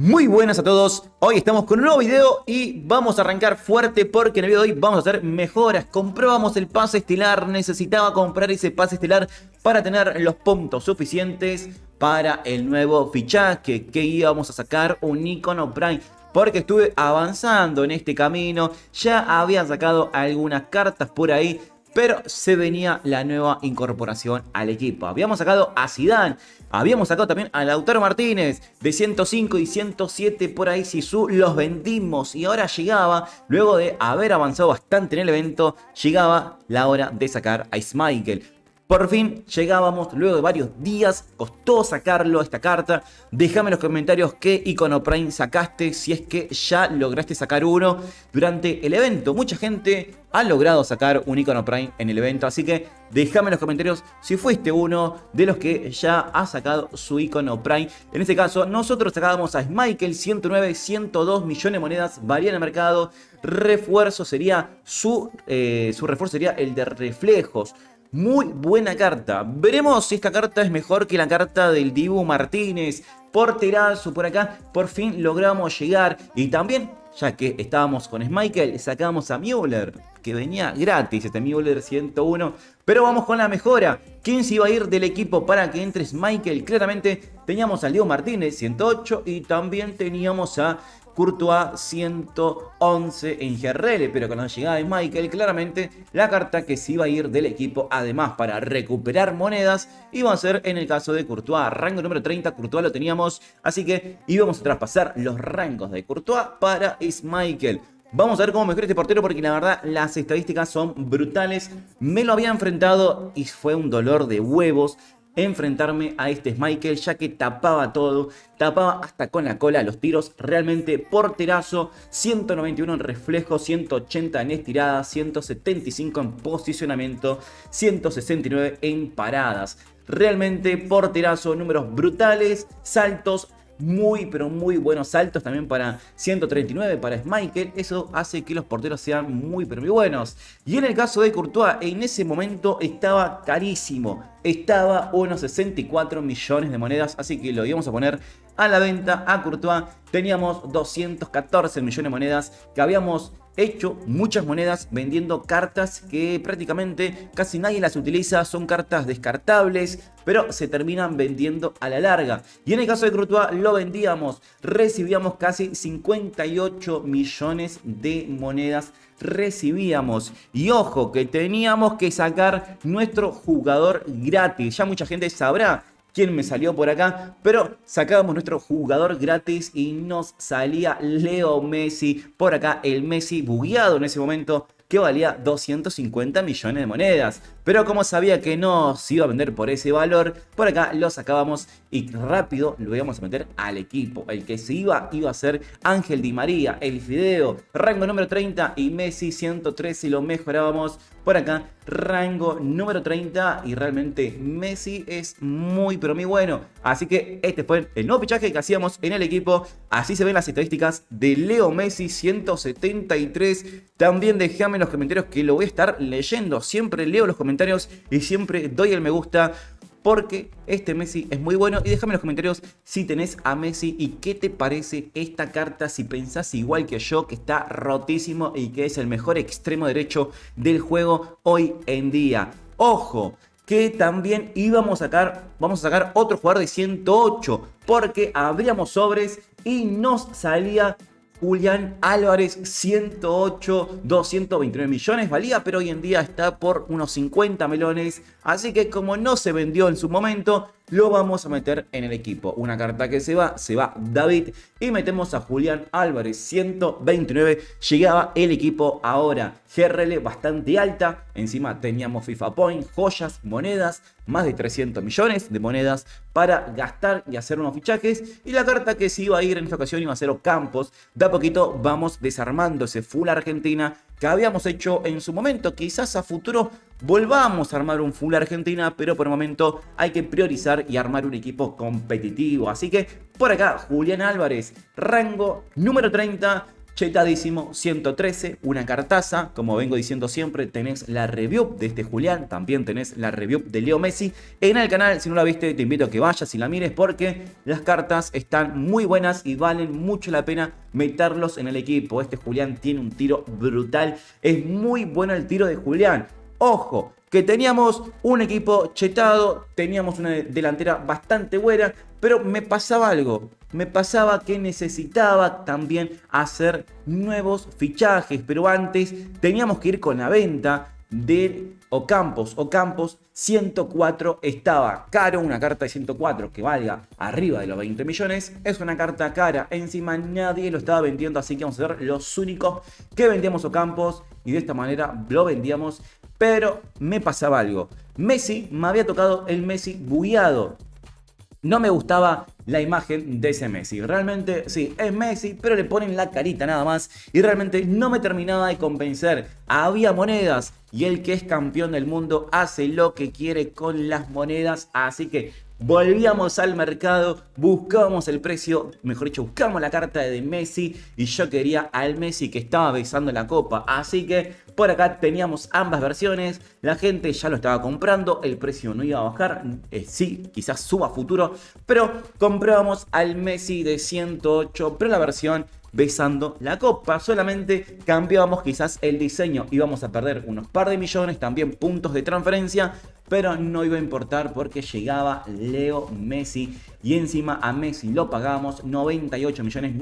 Muy buenas a todos, hoy estamos con un nuevo video y vamos a arrancar fuerte porque en el video de hoy vamos a hacer mejoras Comprobamos el pase estelar, necesitaba comprar ese pase estelar para tener los puntos suficientes para el nuevo fichaje que íbamos a sacar un icono Prime porque estuve avanzando en este camino, ya había sacado algunas cartas por ahí pero se venía la nueva incorporación al equipo. Habíamos sacado a Zidane, habíamos sacado también a Lautaro Martínez de 105 y 107 por ahí Si su los vendimos y ahora llegaba, luego de haber avanzado bastante en el evento, llegaba la hora de sacar a Ismael por fin llegábamos, luego de varios días, costó sacarlo esta carta. Déjame en los comentarios qué icono Prime sacaste, si es que ya lograste sacar uno durante el evento. Mucha gente ha logrado sacar un icono Prime en el evento, así que déjame en los comentarios si fuiste uno de los que ya ha sacado su icono Prime. En este caso, nosotros sacábamos a Michael 109, 102 millones de monedas, varía en el mercado. Refuerzo sería su, eh, su refuerzo sería el de reflejos. Muy buena carta. Veremos si esta carta es mejor que la carta del Dibu Martínez. Porterazo por acá. Por fin logramos llegar. Y también, ya que estábamos con Smichael, sacamos a Müller. Que venía gratis este Müller 101. Pero vamos con la mejora. ¿Quién se iba a ir del equipo para que entre Michael? Claramente teníamos al Dibu Martínez 108 y también teníamos a Courtois 111 en GRL, pero con la llegada de Michael, claramente la carta que se iba a ir del equipo, además para recuperar monedas, iba a ser en el caso de Courtois. Rango número 30, Courtois lo teníamos, así que íbamos a traspasar los rangos de Courtois para Ismael. Vamos a ver cómo mejora este portero porque la verdad las estadísticas son brutales. Me lo había enfrentado y fue un dolor de huevos enfrentarme a este Michael ya que tapaba todo, tapaba hasta con la cola los tiros, realmente porterazo, 191 en reflejo, 180 en estirada, 175 en posicionamiento, 169 en paradas. Realmente porterazo, números brutales, saltos, muy, pero muy buenos saltos también para 139, para Michael. Eso hace que los porteros sean muy, pero muy buenos. Y en el caso de Courtois, en ese momento estaba carísimo. Estaba unos 64 millones de monedas, así que lo íbamos a poner a la venta a Courtois. Teníamos 214 millones de monedas que habíamos hecho muchas monedas vendiendo cartas que prácticamente casi nadie las utiliza, son cartas descartables, pero se terminan vendiendo a la larga. Y en el caso de Krutua lo vendíamos, recibíamos casi 58 millones de monedas recibíamos. Y ojo que teníamos que sacar nuestro jugador gratis. Ya mucha gente sabrá quién me salió por acá, pero sacábamos nuestro jugador gratis y nos salía Leo Messi por acá, el Messi bugueado en ese momento que valía 250 millones de monedas. Pero como sabía que no se iba a vender por ese valor, por acá lo sacábamos y rápido lo íbamos a meter al equipo. El que se iba iba a ser Ángel Di María, el Fideo, rango número 30 y Messi 113 y lo mejorábamos por acá, rango número 30 y realmente Messi es muy pero muy bueno. Así que este fue el nuevo pichaje que hacíamos en el equipo. Así se ven las estadísticas de Leo Messi, 173. También déjame en los comentarios que lo voy a estar leyendo. Siempre leo los comentarios y siempre doy el me gusta porque este Messi es muy bueno. Y déjame en los comentarios si tenés a Messi y qué te parece esta carta, si pensás igual que yo, que está rotísimo y que es el mejor extremo derecho del juego hoy en día. Ojo, que también íbamos a sacar, vamos a sacar otro jugador de 108 porque abríamos sobres y nos salía Julián Álvarez, 108, 229 millones valía, pero hoy en día está por unos 50 melones. Así que como no se vendió en su momento, lo vamos a meter en el equipo. Una carta que se va, se va David y metemos a Julián Álvarez, 129. Llegaba el equipo ahora, GRL bastante alta, encima teníamos FIFA Point, joyas, monedas, más de 300 millones de monedas para gastar y hacer unos fichajes. Y la carta que se iba a ir en esta ocasión iba a ser campos. De a poquito vamos desarmando ese full Argentina que habíamos hecho en su momento. Quizás a futuro volvamos a armar un full Argentina, pero por el momento hay que priorizar y armar un equipo competitivo. Así que por acá, Julián Álvarez, rango número 30 Chetadísimo, 113, una cartaza. Como vengo diciendo siempre, tenés la review de este Julián, también tenés la review de Leo Messi. En el canal, si no la viste, te invito a que vayas y la mires porque las cartas están muy buenas y valen mucho la pena meterlos en el equipo. Este Julián tiene un tiro brutal. Es muy bueno el tiro de Julián. Ojo, que teníamos un equipo chetado, teníamos una delantera bastante buena, pero me pasaba algo me pasaba que necesitaba también hacer nuevos fichajes, pero antes teníamos que ir con la venta de Ocampos. Ocampos 104 estaba caro, una carta de 104 que valga arriba de los 20 millones, es una carta cara, encima nadie lo estaba vendiendo, así que vamos a ser los únicos que vendíamos Ocampos y de esta manera lo vendíamos, pero me pasaba algo. Messi me había tocado el Messi bugueado. No me gustaba la imagen de ese Messi. Realmente, sí, es Messi, pero le ponen la carita nada más. Y realmente no me terminaba de convencer. Había monedas y el que es campeón del mundo hace lo que quiere con las monedas. Así que volvíamos al mercado, buscábamos el precio, mejor dicho, buscamos la carta de Messi y yo quería al Messi que estaba besando la copa. Así que por acá teníamos ambas versiones, la gente ya lo estaba comprando, el precio no iba a bajar, eh, sí, quizás suba a futuro, pero comprábamos al Messi de 108, pero la versión besando la copa. Solamente cambiábamos quizás el diseño. Íbamos a perder unos par de millones, también puntos de transferencia, pero no iba a importar porque llegaba Leo Messi y encima a Messi lo pagamos 98 millones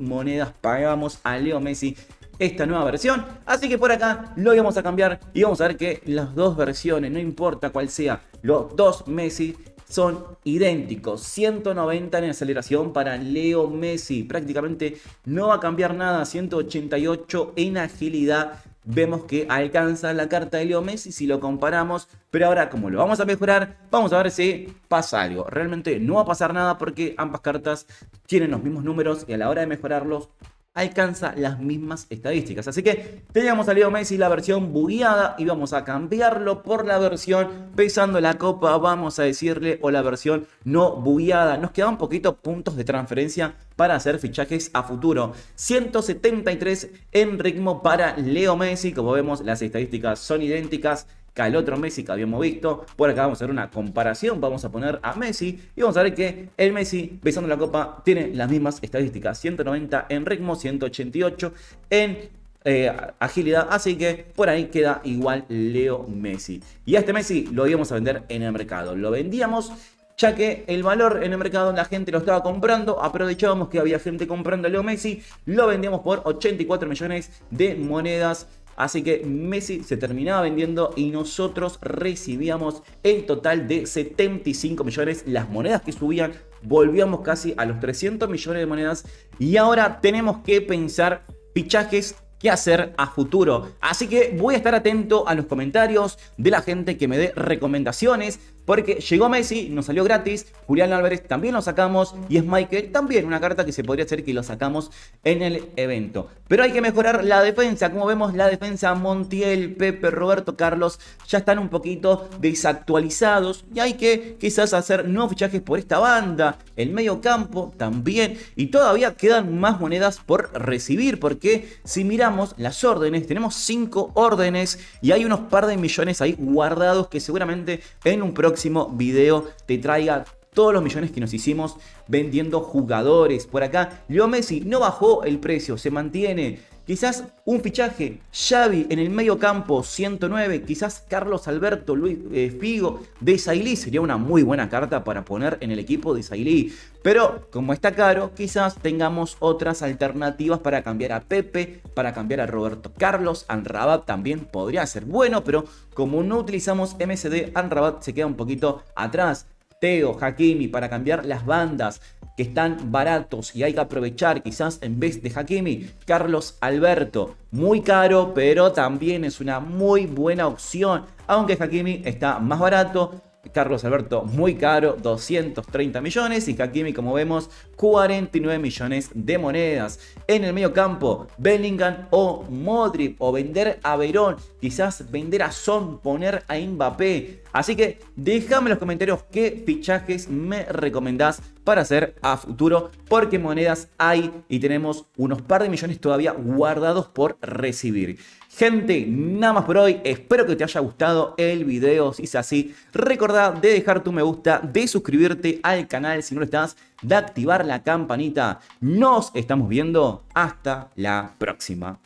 monedas pagamos a Leo Messi esta nueva versión. Así que por acá lo íbamos a cambiar y vamos a ver que las dos versiones, no importa cuál sea, los dos Messi son idénticos. 190 en aceleración para Leo Messi. Prácticamente no va a cambiar nada. 188 en agilidad vemos que alcanza la carta de Leo Messi si lo comparamos. Pero ahora, como lo vamos a mejorar, vamos a ver si pasa algo. Realmente no va a pasar nada porque ambas cartas tienen los mismos números y a la hora de mejorarlos alcanza las mismas estadísticas. Así que teníamos a Leo Messi la versión bugueada y vamos a cambiarlo por la versión pesando la copa, vamos a decirle, o la versión no bugueada. Nos quedan poquitos puntos de transferencia para hacer fichajes a futuro. 173 en ritmo para Leo Messi, como vemos las estadísticas son idénticas el otro Messi que habíamos visto. Por acá vamos a hacer una comparación, vamos a poner a Messi y vamos a ver que el Messi besando la copa tiene las mismas estadísticas, 190 en ritmo, 188 en eh, agilidad. Así que por ahí queda igual Leo Messi. Y a este Messi lo íbamos a vender en el mercado. Lo vendíamos ya que el valor en el mercado la gente lo estaba comprando, aprovechábamos que había gente comprando a Leo Messi, lo vendíamos por 84 millones de monedas Así que Messi se terminaba vendiendo y nosotros recibíamos el total de 75 millones las monedas que subían. Volvíamos casi a los 300 millones de monedas y ahora tenemos que pensar fichajes que hacer a futuro. Así que voy a estar atento a los comentarios de la gente que me dé recomendaciones porque llegó Messi, nos salió gratis, Julián Álvarez también lo sacamos y es Michael también una carta que se podría hacer que lo sacamos en el evento. Pero hay que mejorar la defensa, como vemos la defensa Montiel, Pepe, Roberto Carlos ya están un poquito desactualizados y hay que quizás hacer nuevos fichajes por esta banda, el medio campo también y todavía quedan más monedas por recibir porque si miramos las órdenes, tenemos 5 órdenes y hay unos par de millones ahí guardados que seguramente en un próximo próximo video te traiga todos los millones que nos hicimos vendiendo jugadores. Por acá, Leo Messi no bajó el precio, se mantiene. Quizás un fichaje, Xavi en el medio campo 109, quizás Carlos Alberto Luis, eh, Figo de Sailly sería una muy buena carta para poner en el equipo de Sailly. Pero como está caro, quizás tengamos otras alternativas para cambiar a Pepe, para cambiar a Roberto Carlos, Anrabat también podría ser bueno, pero como no utilizamos MCD, Anrabat se queda un poquito atrás. Teo, Hakimi, para cambiar las bandas que están baratos y hay que aprovechar quizás en vez de Hakimi, Carlos Alberto. Muy caro, pero también es una muy buena opción, aunque Hakimi está más barato, Carlos Alberto muy caro, 230 millones. Y Hakimi, como vemos, 49 millones de monedas. En el medio campo, Bellingham o Modric. O vender a Verón. Quizás vender a Son, poner a Mbappé. Así que déjame en los comentarios qué fichajes me recomendás para hacer a futuro, porque monedas hay y tenemos unos par de millones todavía guardados por recibir. Gente, nada más por hoy, espero que te haya gustado el video, si es así, recordad de dejar tu me gusta, de suscribirte al canal si no lo estás, de activar la campanita. Nos estamos viendo, hasta la próxima.